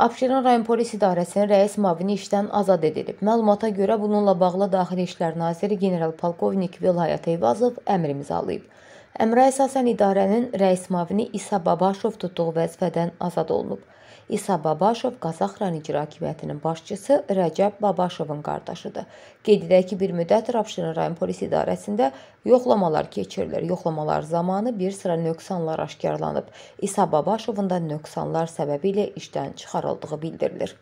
Abşeron rayon polis idarəsinin rəis müavini işdən azad edilib. Məlumata görə bununla bağlı Daxili İşlər naziri general polkovnik Vilayət Eyvazov əmr imzalayıb. Əmrə əsasən idarənin rəis mavini İsa Babaşov tutduğu vəzifədən azad olunub. İsa Babaşov Qazaxran İcra Hakimiyyətinin başçısı Rəcəb Babaşovun qardaşıdır. Qeyd edək ki, bir müddət Rabşirin rayon polis idarəsində yoxlamalar keçirilir. Yoxlamalar zamanı bir sıra nöqsanlar aşkarlanıb. İsa Babaşovun da nöqsanlar səbəbilə işdən çıxarıldığı bildirilir.